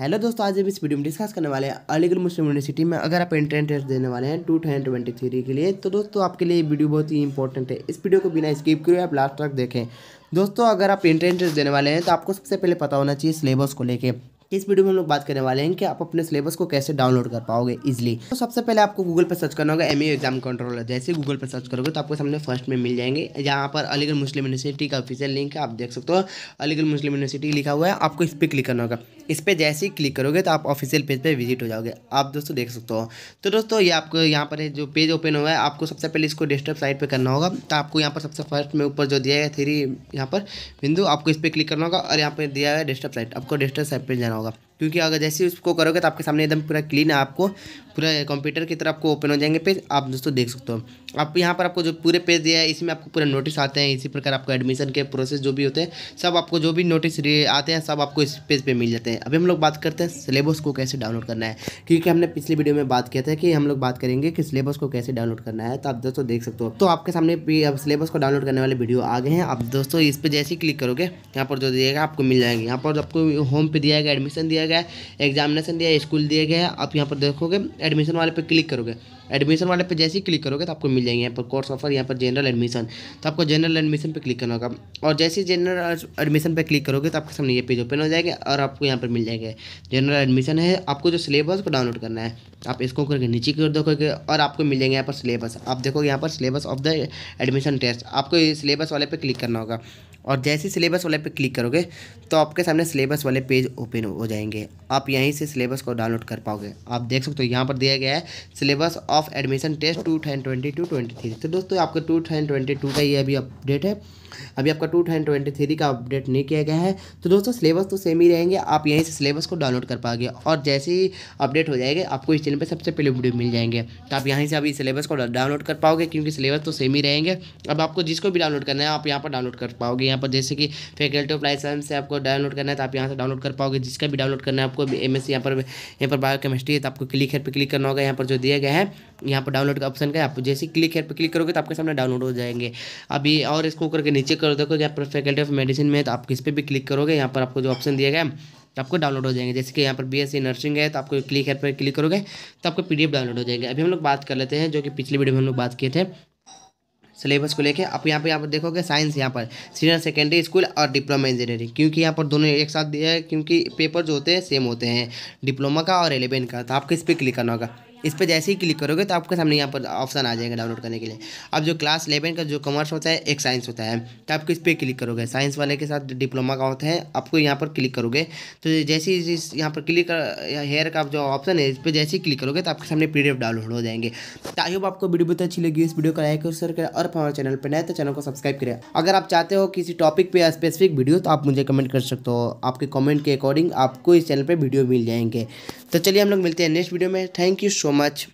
hello दोस्तों आज इस वीडियो में डिस्कस करने वाले हैं अलीगढ़ मुस्लिम यूनिवर्सिटी में अगर आप एंट्रेंस टेस्ट देने वाले हैं टू थाउजेंड ट्वेंटी थ्री के लिए तो दोस्तों आपके लिए वीडियो बहुत ही इंपॉर्टेंट है इस वीडियो को बिना स्किप करिए आप लास्ट तक देखें दोस्तों अगर आप एंट्रेंस टेस्ट देने वाले हैं तो आपको सबसे पहले पता होना चाहिए सिलेबस को लेकर इस वीडियो में हम लोग बात करने वाले हैं कि आप अपने सिलेबस को कैसे डाउनलोड कर पाओगे इजिली तो सबसे पहले आपको गूगल पर सर्च करना होगा एम एग्जाम कंट्रोलर जैसे गूगल पर सर्च करोगे तो आपको सामने फर्स्ट में मिल जाएंगे यहाँ पर अलीगढ़ मुस्लिम यूनिवर्सिटी का ऑफिशियल लिंक है आप देख सकते हो अलीगढ़ मुस्लिम यूनिवर्सिटी लिखा हुआ है आपको इस पर क्लिक करना होगा इस पर जैसे ही क्लिक करोगे तो आप ऑफिशियल पेज पर विजिट हो जाओगे आप दोस्तों देख सकते हो तो दोस्तों ये आपको यहाँ पर जो पेज ओपन हुआ है आपको सबसे पहले इसको डेस्कटॉप साइट पर करना होगा तो आपको यहाँ पर सबसे फर्स्ट में ऊपर जो दिया है थ्री यहाँ पर बिंदु आपको इस पर क्लिक करना होगा और यहाँ पर दिया है डेस्कटॉप साइट आपको डेस्कटॉप साइट पर जाना होगा क्योंकि अगर जैसे उसको करोगे तो आपके सामने एकदम पूरा क्लीन है आपको पूरा कंप्यूटर की तरफ आपको ओपन हो जाएंगे पेज आप दोस्तों देख सकते हो आप यहाँ पर आपको जो पूरे पेज दिया है इसमें आपको पूरा नोटिस आते हैं इसी प्रकार आपको एडमिशन के प्रोसेस जो भी होते हैं सब आपको जो भी नोटिस आते हैं सब आपको इस पेज पर मिल जाते हैं अभी हम लोग बात करते हैं सिलेबस को कैसे डाउनलोड करना है क्योंकि हमने पिछली वीडियो में बात किया था कि हम लोग बात करेंगे कि सिलेबस को कैसे डाउनलोड करना है तो आप दोस्तों देख सकते हो तो आपके सामने अब सिलेबस को डाउनलोड करने वाले वीडियो आ गए हैं आप दोस्तों इस पर जैसे ही क्लिक करोगे यहाँ पर जो दिएगा आपको मिल जाएंगे यहाँ पर आपको होम पे दिया है एडमिशन दिया गया है एग्जामिनेशन दिया है स्कूल दिया गया है आप यहाँ पर देखोगे एडमिशन वाले पर क्लिक करोगे एडमिशन वाले पे जैसे ही क्लिक करोगे तो आपको मिल जाएंगे यहाँ पर कोर्स ऑफर यहाँ पर जनरल एडमिशन तो आपको जनरल एडमिशन पे क्लिक करना होगा और जैसे ही जनरल एडमिशन पे क्लिक करोगे तो आपके सामने ये पेज ओपन हो जाएगा और आपको यहाँ पर मिल जाएगा जनरल एडमिशन है आपको जो सिलेबस को डाउनलोड करना है आप इसको करके नीचे की ओर देखोगे और आपको मिल जाएंगे यहाँ पर सिलेबस आप देखोगे यहाँ पर syllabus of the admission test आपको सिलेबस वाले पर क्लिक करना होगा और जैसे सिलेबस वाले पर क्लिक करोगे तो आपके सामने सिलेबस वाले पेज ओपन हो जाएंगे आप यहीं से सिलेबस को डाउनलोड कर पाओगे आप देख सकते हो यहाँ पर दिया गया है syllabus of admission test two thousand twenty two twenty three तो दोस्तों आपका टू थाउजेंड ट्वेंटी टू का ये अभी अपडेट है अभी आपका टू थाउजेंड ट्वेंटी थ्री का अपडेट नहीं किया गया है तो दोस्तों सिलेबस तो सेम ही रहेंगे आप यहीं से सिलेबस को डाउनलोड कर पाओगे और जैसे ही अपडेट हो जाएगा आपको इस चैनल पर सबसे पहले वीडियो मिल जाएंगे तो आप यहीं से अभी सिलेबस को डाउनलोड कर पाओगे क्योंकि सिलेबस तो सेम ही रहेंगे अब आपको जिसको भी डाउनलोड करना है आप यहाँ पर डाउनलोड कर पाओगे यहाँ पर जैसे कि फैकल्टी ऑफ लाइसेंस से आपको डाउनलोड करना है तो आप यहाँ से डाउनलोड कर पाओगे जिसका भी डाउनलोड करना है आपको एम एस यहाँ पर यहाँ पर बायो केमिस्ट्री है तो आपको क्लिक हेयर पर क्लिक करना होगा यहाँ पर जो दिया गया है यहाँ पर डाउनलोड का ऑप्शन का आप जैसे क्लिक हेयर पर क्लिक करोगे तो आपके सामने डाउनलोड हो जाएंगे अभी और इसको करके नीचे कर देखो यहाँ पर फैकल्टी ऑफ मेडिसिन में तो आप किस पर भी क्लिक करोगे यहाँ पर आपको जो ऑप्शन दिया गया है तो आपको डाउनलोड हो जाएंगे जैसे कि यहाँ पर बी एस नर्सिंग है तो आपको क्लिक हेयर पर क्लिक करोगे तो आपको पीडीएफ डाउनलोड हो जाएगा अभी हम लोग बात कर लेते हैं जो कि पिछले वीडियो में हम लोग बात किए थे सिलेबस को लेके आप यहाँ पे यहाँ पर देखोगे साइंस यहाँ पर सीनियर सेकेंडरी स्कूल और डिप्लोमा इंजीनियरिंग क्योंकि यहाँ पर दोनों एक साथ दिया है क्योंकि पेपर जो होते हैं सेम होते हैं डिप्लोमा का और एलेवन का तो आपको इस पर क्लिक करना होगा इस पर जैसे ही क्लिक करोगे तो आपके सामने यहाँ पर ऑप्शन आ जाएगा डाउनलोड करने के लिए अब जो क्लास इलेवन का जो कॉमर्स होता है एक साइंस होता है तो आपको इस पर क्लिक करोगे साइंस वाले के साथ डिप्लोमा का होता है आपको यहाँ पर क्लिक करोगे तो जैसे ही जिस यहाँ पर क्लिक हेयर का जो ऑप्शन है इस पर जैसे ही क्लिक करोगे तो आपके सामने पी डाउनलोड हो जाएंगे तो आई होप आपको वीडियो बहुत अच्छी लगी इस वीडियो को लाइक और शेयर करें और हमारे चैनल पर नए तो चैनल को सब्सक्राइब करें अगर आप चाहते हो किसी टॉपिक पर स्पेसिफिक वीडियो तो आप मुझे कमेंट कर सकते हो आपके कमेंट के अकॉर्डिंग आपको इस चैनल पर वीडियो मिल जाएंगे तो चलिए हम लोग मिलते हैं नेक्स्ट वीडियो में थैंक यू सो मच